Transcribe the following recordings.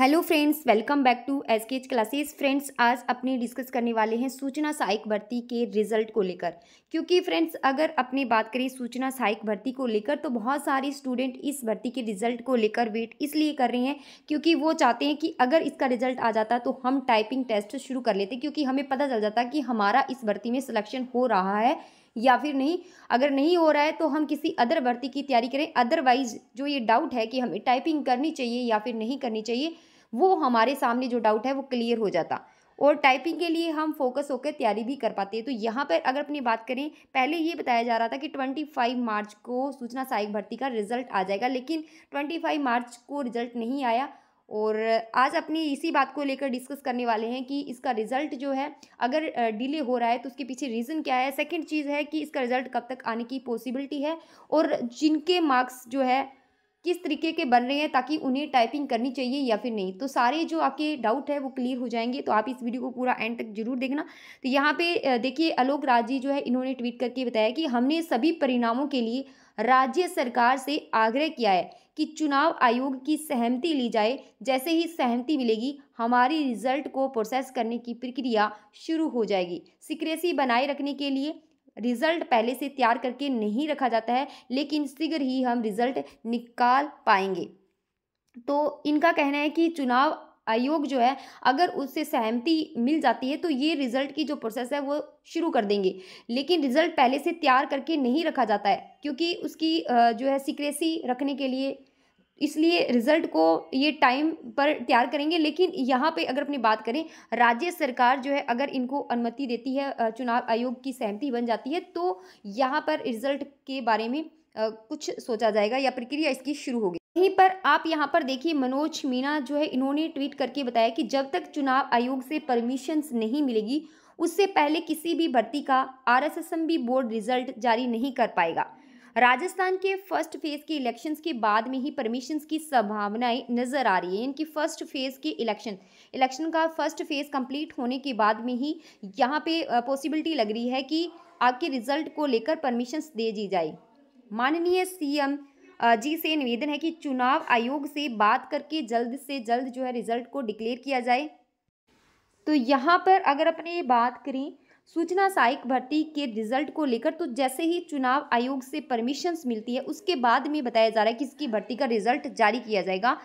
hello friends welcome back to S K H classes friends आज अपने discuss करने वाले हैं सूचना सहायक भर्ती के रिजल्ट को लेकर क्योंकि फ्रेंड्स अगर अपने बात करें सूचना सहायक भर्ती को लेकर तो बहुत सारे स्टूडेंट इस भर्ती के रिजल्ट को लेकर वेट इसलिए कर रहे हैं क्योंकि वो चाहते हैं कि अगर इसका रिजल्ट आ जाता तो हम टाइपिंग टेस्ट शुरू कर लेते क्योंकि हमें पता चल जाता कि हमारा इस भर्ती में सिलेक्शन हो रहा है या फिर नहीं अगर नहीं हो रहा है तो हम किसी अदर भर्ती की तैयारी करें अदरवाइज जो ये डाउट है कि हमें टाइपिंग करनी चाहिए या फिर नहीं करनी चाहिए वो हमारे सामने जो डाउट है वो क्लियर हो जाता और टाइपिंग के लिए हम फोकस होकर तैयारी भी कर पाते हैं तो यहाँ पर अगर अपनी बात करें पहले ये बताया जा रहा था कि 25 मार्च को सूचना सहायक भर्ती का रिजल्ट आ जाएगा लेकिन 25 मार्च को रिजल्ट नहीं आया और आज अपनी इसी बात को लेकर डिस्कस करने वाले हैं कि इसका रिज़ल्ट जो है अगर डिले हो रहा है तो उसके पीछे रीज़न क्या है सेकंड चीज़ है कि इसका रिज़ल्ट कब तक आने की पॉसिबिलिटी है और जिनके मार्क्स जो है किस तरीके के बन रहे हैं ताकि उन्हें टाइपिंग करनी चाहिए या फिर नहीं तो सारे जो आपके डाउट है वो क्लियर हो जाएंगे तो आप इस वीडियो को पूरा एंड तक जरूर देखना तो यहाँ पे देखिए अलोक राजी जो है इन्होंने ट्वीट करके बताया कि हमने सभी परिणामों के लिए राज्य सरकार से आग्रह किया है कि चुनाव आयोग की सहमति ली जाए जैसे ही सहमति मिलेगी हमारी रिजल्ट को प्रोसेस करने की प्रक्रिया शुरू हो जाएगी सिक्रेसी बनाए रखने के लिए रिज़ल्ट पहले से तैयार करके नहीं रखा जाता है लेकिन शीघ्र ही हम रिज़ल्ट निकाल पाएंगे तो इनका कहना है कि चुनाव आयोग जो है अगर उससे सहमति मिल जाती है तो ये रिज़ल्ट की जो प्रोसेस है वो शुरू कर देंगे लेकिन रिज़ल्ट पहले से तैयार करके नहीं रखा जाता है क्योंकि उसकी जो है सीक्रेसी रखने के लिए इसलिए रिजल्ट को ये टाइम पर तैयार करेंगे लेकिन यहाँ पे अगर अपनी बात करें राज्य सरकार जो है अगर इनको अनुमति देती है चुनाव आयोग की सहमति बन जाती है तो यहाँ पर रिजल्ट के बारे में कुछ सोचा जाएगा या प्रक्रिया इसकी शुरू होगी वहीं पर आप यहाँ पर देखिए मनोज मीणा जो है इन्होंने ट्वीट करके बताया कि जब तक चुनाव आयोग से परमिशंस नहीं मिलेगी उससे पहले किसी भी भर्ती का आरएसएसएमबी बोर्ड रिजल्ट जारी नहीं कर पाएगा राजस्थान के फर्स्ट फेज के इलेक्शन के बाद में ही परमिशन की संभावनाएं नजर आ रही है इनकी फर्स्ट फेज के इलेक्शन इलेक्शन का फर्स्ट फेज कंप्लीट होने के बाद में ही यहाँ पे पॉसिबिलिटी लग रही है कि आपके रिजल्ट को लेकर परमिशन दे दी जाए माननीय सीएम जी से निवेदन है कि चुनाव आयोग से बात करके जल्द से जल्द जो है रिजल्ट को डिक्लेयर किया जाए तो यहाँ पर अगर अपने बात करें सूचना सहायक भर्ती के रिजल्ट को लेकर तो जैसे ही चुनाव आयोग से परमिशंस मिलती है उसके बाद में बताया जा रहा है कि इसकी भर्ती का रिजल्ट जारी किया जाएगा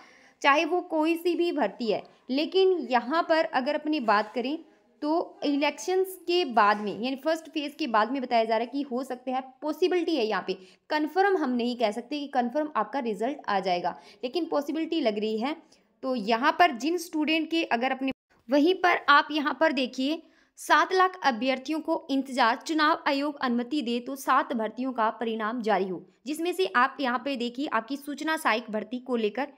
चाहे वो कोई सी भी भर्ती है लेकिन यहाँ पर अगर अपनी बात करें तो इलेक्शंस के बाद में यानी फर्स्ट फेज़ के बाद में बताया जा रहा है कि हो सकते हैं पॉसिबिलिटी है यहाँ पे कंफर्म हम नहीं कह सकते कि कंफर्म आपका रिजल्ट आ जाएगा लेकिन पॉसिबिलिटी लग रही है तो यहाँ पर जिन स्टूडेंट के अगर अपने वहीं पर आप यहाँ पर देखिए सात लाख अभ्यर्थियों को इंतजार चुनाव आयोग अनुमति दे तो सात भर्तियों का परिणाम जारी हो जिसमें से आप यहाँ पे देखिए आपकी सूचना सहायक भर्ती को लेकर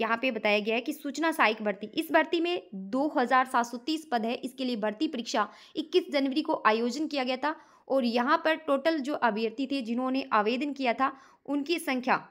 यहाँ पे बताया गया है कि सूचना सहायक भर्ती इस भर्ती में 2730 पद है इसके लिए भर्ती परीक्षा 21 जनवरी को आयोजन किया गया था और यहाँ पर टोटल जो अभ्यर्थी थे जिन्होंने आवेदन किया था उनकी संख्या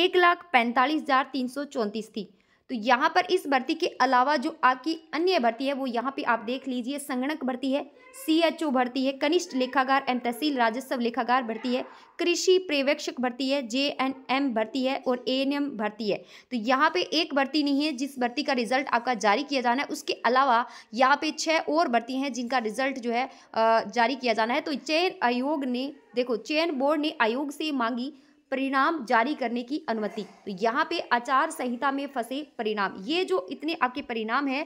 एक लाख पैंतालीस हजार तीन सौ चौंतीस थी तो यहाँ पर इस भर्ती के अलावा जो आपकी अन्य भर्ती है वो यहाँ पे आप देख लीजिए संगणक भर्ती है सीएचओ भर्ती है कनिष्ठ लेखागार एम तहसील राजस्व लेखागार भर्ती है कृषि पर्यवेक्षक भर्ती है जे एन एम भर्ती है और ए एन एम भर्ती है तो यहाँ पे एक भर्ती नहीं है जिस भर्ती का रिजल्ट आपका जारी किया जाना है उसके अलावा यहाँ पे छः और भर्ती हैं जिनका रिजल्ट जो है जारी किया जाना है तो चयन आयोग ने देखो चयन बोर्ड ने आयोग से मांगी परिणाम जारी करने की अनुमति तो यहाँ पे आचार संहिता में फंसे परिणाम ये जो इतने आपके परिणाम हैं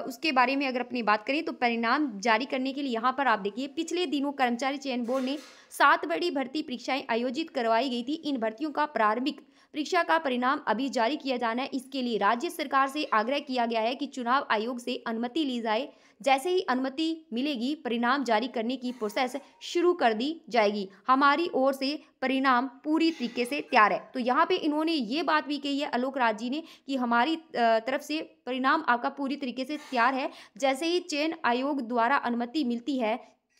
उसके बारे में अगर अपनी बात करें तो परिणाम जारी करने के लिए यहाँ पर आप देखिए पिछले दिनों कर्मचारी चयन बोर्ड ने सात बड़ी भर्ती परीक्षाएं आयोजित करवाई गई थी इन भर्तियों का प्रारंभिक परीक्षा का परिणाम अभी जारी किया जाना है इसके लिए राज्य सरकार से आग्रह किया गया है कि चुनाव आयोग से अनुमति ली जाए जैसे ही अनुमति मिलेगी परिणाम जारी करने की प्रोसेस शुरू कर दी जाएगी हमारी ओर से परिणाम पूरी तरीके से तैयार है तो यहाँ पे इन्होंने ये बात भी कही है आलोक राज जी ने कि हमारी तरफ से परिणाम आपका पूरी तरीके से तैयार है जैसे ही चयन आयोग द्वारा अनुमति मिलती है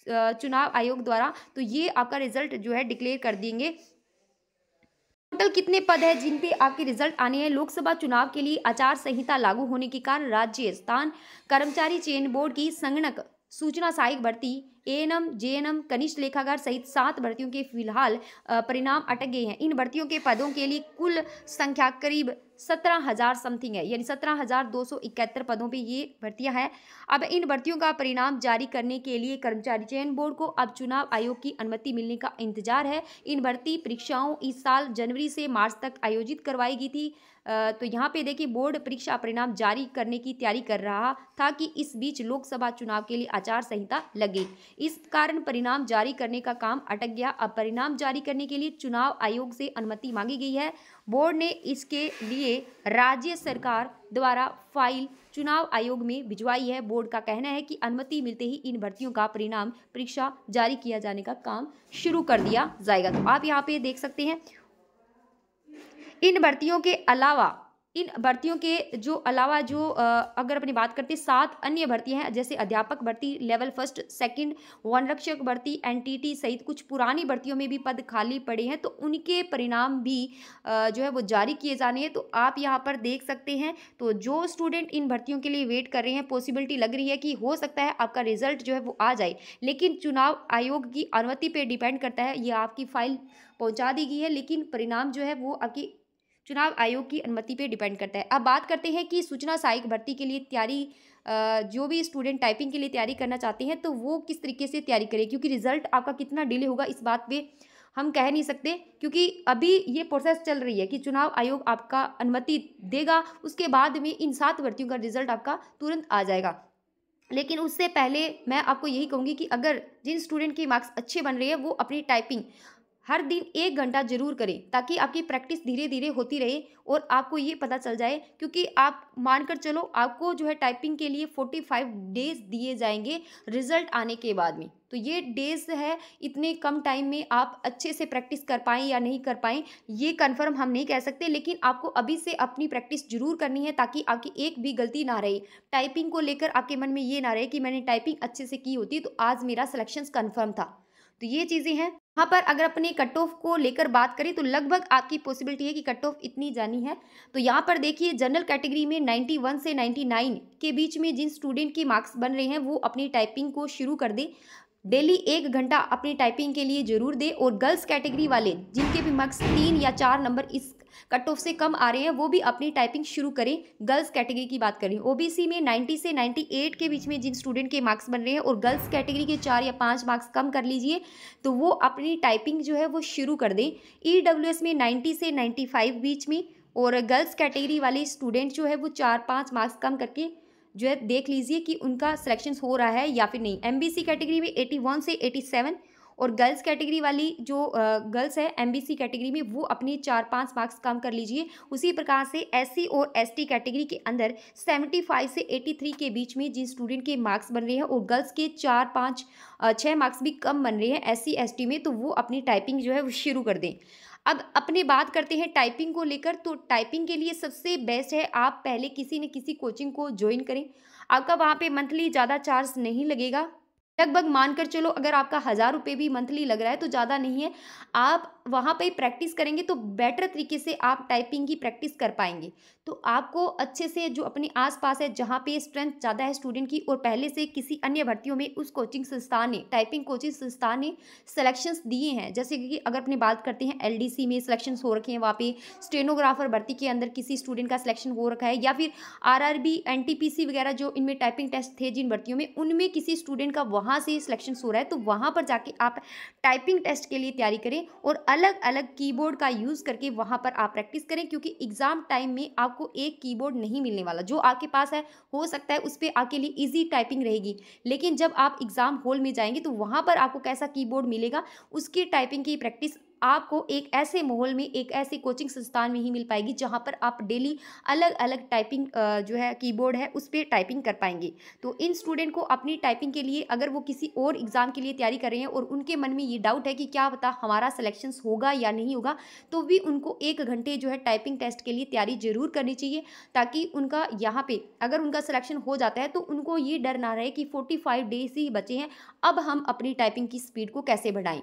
चुनाव आयोग द्वारा तो ये आपका रिजल्ट जो है डिक्लेयर कर देंगे टोटल कितने पद है जिन पे आपके रिजल्ट आने हैं लोकसभा चुनाव के लिए आचार संहिता लागू होने के कारण राज्य स्थान कर्मचारी चयन बोर्ड की संगणक सूचना सहायक भर्ती एनम जेएनएम कनिष्ठ लेखागार सहित सात भर्तियों के फिलहाल परिणाम अटक गए हैं इन भर्तियों के पदों के लिए कुल संख्या करीब सत्रह हज़ार समथिंग है यानी सत्रह हज़ार दो सौ इकहत्तर पदों पे ये भर्तियां हैं अब इन भर्तियों का परिणाम जारी करने के लिए कर्मचारी चयन बोर्ड को अब चुनाव आयोग की अनुमति मिलने का इंतजार है इन भर्ती परीक्षाओं इस साल जनवरी से मार्च तक आयोजित करवाई गई थी तो यहाँ पे देखिए बोर्ड परीक्षा परिणाम जारी करने की तैयारी कर रहा था कि इस बीच लोकसभा चुनाव के लिए आचार संहिता लगे इस कारण परिणाम जारी करने का काम अटक गया अब परिणाम जारी करने के लिए चुनाव आयोग से अनुमति मांगी गई है बोर्ड ने इसके लिए राज्य सरकार द्वारा फाइल चुनाव आयोग में भिजवाई है बोर्ड का कहना है कि अनुमति मिलते ही इन भर्तियों का परिणाम परीक्षा जारी किया जाने का काम शुरू कर दिया जाएगा तो आप यहाँ पे देख सकते हैं इन भर्तियों के अलावा इन भर्तियों के जो अलावा जो अगर अपनी बात करते हैं सात अन्य भर्ती हैं जैसे अध्यापक भर्ती लेवल फर्स्ट सेकंड वनरक्षक भर्ती एनटीटी सहित कुछ पुरानी भर्तियों में भी पद खाली पड़े हैं तो उनके परिणाम भी जो है वो जारी किए जाने हैं तो आप यहाँ पर देख सकते हैं तो जो स्टूडेंट इन भर्तियों के लिए वेट कर रहे हैं पॉसिबिलिटी लग रही है कि हो सकता है आपका रिजल्ट जो है वो आ जाए लेकिन चुनाव आयोग की अनुमति पर डिपेंड करता है ये आपकी फाइल पहुँचा दी गई है लेकिन परिणाम जो है वो आपकी चुनाव आयोग की अनुमति पर डिपेंड करता है अब बात करते हैं कि सूचना सहायक भर्ती के लिए तैयारी जो भी स्टूडेंट टाइपिंग के लिए तैयारी करना चाहते हैं तो वो किस तरीके से तैयारी करें क्योंकि रिजल्ट आपका कितना डिले होगा इस बात पर हम कह नहीं सकते क्योंकि अभी ये प्रोसेस चल रही है कि चुनाव आयोग आपका अनुमति देगा उसके बाद में इन सात भर्तियों का रिजल्ट आपका तुरंत आ जाएगा लेकिन उससे पहले मैं आपको यही कहूँगी कि अगर जिन स्टूडेंट के मार्क्स अच्छे बन रहे हैं वो अपनी टाइपिंग हर दिन एक घंटा जरूर करें ताकि आपकी प्रैक्टिस धीरे धीरे होती रहे और आपको ये पता चल जाए क्योंकि आप मानकर चलो आपको जो है टाइपिंग के लिए फोर्टी फाइव डेज दिए जाएंगे रिजल्ट आने के बाद में तो ये डेज है इतने कम टाइम में आप अच्छे से प्रैक्टिस कर पाएँ या नहीं कर पाएँ ये कन्फर्म हम नहीं कह सकते लेकिन आपको अभी से अपनी प्रैक्टिस जरूर करनी है ताकि आपकी एक भी गलती ना रहे टाइपिंग को लेकर आपके मन में ये ना रहे कि मैंने टाइपिंग अच्छे से की होती तो आज मेरा सलेक्शन कन्फर्म था तो ये चीज़ें हैं यहाँ पर अगर अपने कट ऑफ को लेकर बात करें तो लगभग आपकी पॉसिबिलिटी है कि कट ऑफ इतनी जानी है तो यहाँ पर देखिए जनरल कैटेगरी में 91 से 99 के बीच में जिन स्टूडेंट के मार्क्स बन रहे हैं वो अपनी टाइपिंग को शुरू कर दें डेली एक घंटा अपनी टाइपिंग के लिए जरूर दें और गर्ल्स कैटेगरी वाले जिनके भी मार्क्स तीन या चार नंबर इस कट ऑफ से कम आ रहे हैं वो भी अपनी टाइपिंग शुरू करें गर्ल्स कैटेगरी की बात करें ओबीसी में 90 से 98 के बीच में जिन स्टूडेंट के मार्क्स बन रहे हैं और गर्ल्स कैटेगरी के चार या पाँच मार्क्स कम कर लीजिए तो वो अपनी टाइपिंग जो है वो शुरू कर दें ई e में नाइन्टी से नाइन्टी बीच में और गर्ल्स कैटेगरी वाले स्टूडेंट जो है वो चार पाँच मार्क्स कम करके जो है देख लीजिए कि उनका सिलेक्शन हो रहा है या फिर नहीं एम कैटेगरी में एटी से एटी और गर्ल्स कैटेगरी वाली जो गर्ल्स है एम कैटेगरी में वो अपने चार पाँच मार्क्स कम कर लीजिए उसी प्रकार से एस और एस कैटेगरी के अंदर सेवेंटी फाइव से एटी थ्री के बीच में जिन स्टूडेंट के मार्क्स बन रहे हैं और गर्ल्स के चार पाँच छः मार्क्स भी कम बन रहे हैं एस सी में तो वो अपनी टाइपिंग जो है वो शुरू कर दें अब अपने बात करते हैं टाइपिंग को लेकर तो टाइपिंग के लिए सबसे बेस्ट है आप पहले किसी न किसी कोचिंग को ज्वाइन करें आपका वहाँ पे मंथली ज़्यादा चार्ज नहीं लगेगा लगभग मानकर चलो अगर आपका हज़ार रुपये भी मंथली लग रहा है तो ज़्यादा नहीं है आप वहाँ पर प्रैक्टिस करेंगे तो बेटर तरीके से आप टाइपिंग की प्रैक्टिस कर पाएंगे तो आपको अच्छे से जो अपने आसपास है जहाँ पे स्ट्रेंथ ज़्यादा है स्टूडेंट की और पहले से किसी अन्य भर्तियों में उस कोचिंग संस्थान ने टाइपिंग कोचिंग संस्थान ने सलेक्शंस दिए हैं जैसे कि अगर अपने बात करते हैं एल में सलेक्शन हो रखे हैं वहाँ पर स्टेनोग्राफर भर्ती के अंदर किसी स्टूडेंट का सिलेक्शन हो रखा है या फिर आर आर वगैरह जो इनमें टाइपिंग टेस्ट थे जिन भर्तियों में उनमें किसी स्टूडेंट का वहाँ से सिलेक्शन हो रहा है तो वहाँ पर जाके आप टाइपिंग टेस्ट के लिए तैयारी करें और अलग अलग कीबोर्ड का यूज़ करके वहाँ पर आप प्रैक्टिस करें क्योंकि एग्ज़ाम टाइम में आपको एक कीबोर्ड नहीं मिलने वाला जो आपके पास है हो सकता है उस पर आपके लिए इजी टाइपिंग रहेगी लेकिन जब आप एग्ज़ाम हॉल में जाएंगे तो वहाँ पर आपको कैसा कीबोर्ड मिलेगा उसकी टाइपिंग की प्रैक्टिस आपको एक ऐसे माहौल में एक ऐसे कोचिंग संस्थान में ही मिल पाएगी जहाँ पर आप डेली अलग अलग टाइपिंग जो है कीबोर्ड है उस पर टाइपिंग कर पाएंगे तो इन स्टूडेंट को अपनी टाइपिंग के लिए अगर वो किसी और एग्ज़ाम के लिए तैयारी कर रहे हैं और उनके मन में ये डाउट है कि क्या पता हमारा सिलेक्शन होगा या नहीं होगा तो भी उनको एक घंटे जो है टाइपिंग टेस्ट के लिए तैयारी ज़रूर करनी चाहिए ताकि उनका यहाँ पर अगर उनका सिलेक्शन हो जाता है तो उनको ये डर ना रहे कि फाइव डेज ही बचे हैं अब हम अपनी टाइपिंग की स्पीड को कैसे बढ़ाएं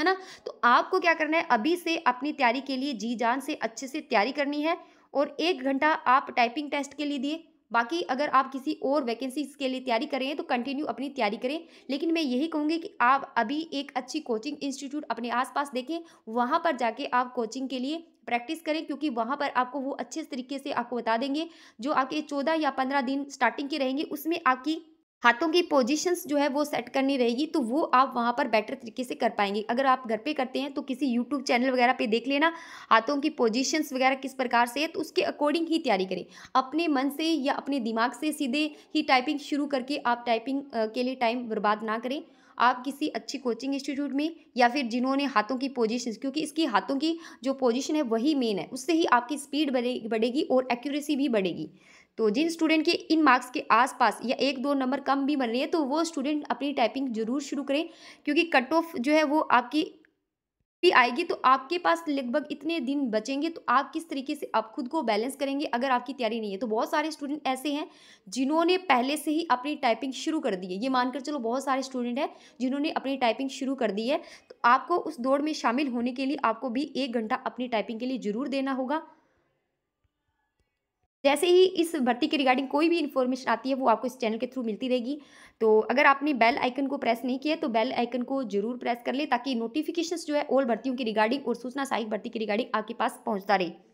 है ना तो आपको क्या करना है अभी से अपनी तैयारी के लिए जी जान से अच्छे से तैयारी करनी है और एक घंटा आप टाइपिंग टेस्ट के लिए दिए बाकी अगर आप किसी और वैकेंसीज के लिए तैयारी करें तो कंटिन्यू अपनी तैयारी करें लेकिन मैं यही कहूँगी कि आप अभी एक अच्छी कोचिंग इंस्टीट्यूट अपने आसपास देखें वहाँ पर जाके आप कोचिंग के लिए प्रैक्टिस करें क्योंकि वहाँ पर आपको वो अच्छे तरीके से आपको बता देंगे जो आपके चौदह या पंद्रह दिन स्टार्टिंग के रहेंगे उसमें आपकी हाथों की पोजीशंस जो है वो सेट करनी रहेगी तो वो आप वहाँ पर बेटर तरीके से कर पाएंगे अगर आप घर पे करते हैं तो किसी यूट्यूब चैनल वगैरह पे देख लेना हाथों की पोजीशंस वगैरह किस प्रकार से है तो उसके अकॉर्डिंग ही तैयारी करें अपने मन से या अपने दिमाग से सीधे ही टाइपिंग शुरू करके आप टाइपिंग के लिए टाइम बर्बाद ना करें आप किसी अच्छी कोचिंग इंस्टीट्यूट में या फिर जिन्होंने हाथों की पोजिशन क्योंकि इसकी हाथों की जो पोजीशन है वही मेन है उससे ही आपकी स्पीड बढ़ेगी और एक्यूरेसी भी बढ़ेगी तो जिन स्टूडेंट के इन मार्क्स के आसपास या एक दो नंबर कम भी बन रही है तो वो स्टूडेंट अपनी टाइपिंग जरूर शुरू करें क्योंकि कट ऑफ जो है वो आपकी भी आएगी तो आपके पास लगभग इतने दिन बचेंगे तो आप किस तरीके से आप खुद को बैलेंस करेंगे अगर आपकी तैयारी नहीं है तो बहुत सारे स्टूडेंट ऐसे हैं जिन्होंने पहले से ही अपनी टाइपिंग शुरू कर दी है ये मानकर चलो बहुत सारे स्टूडेंट हैं जिन्होंने अपनी टाइपिंग शुरू कर दी है तो आपको उस दौड़ में शामिल होने के लिए आपको भी एक घंटा अपनी टाइपिंग के लिए ज़रूर देना होगा जैसे ही इस भर्ती के रिगार्डिंग कोई भी इन्फॉर्मेशन आती है वो आपको इस चैनल के थ्रू मिलती रहेगी तो अगर आपने बेल आइकन को प्रेस नहीं किया तो बेल आइकन को जरूर प्रेस कर ले ताकि नोटिफिकेशन जो है ओल्ड भर्तियों की रिगार्डिंग और सूचना सहायक भर्ती की रिगार्डिंग आपके पास पहुँचता रहे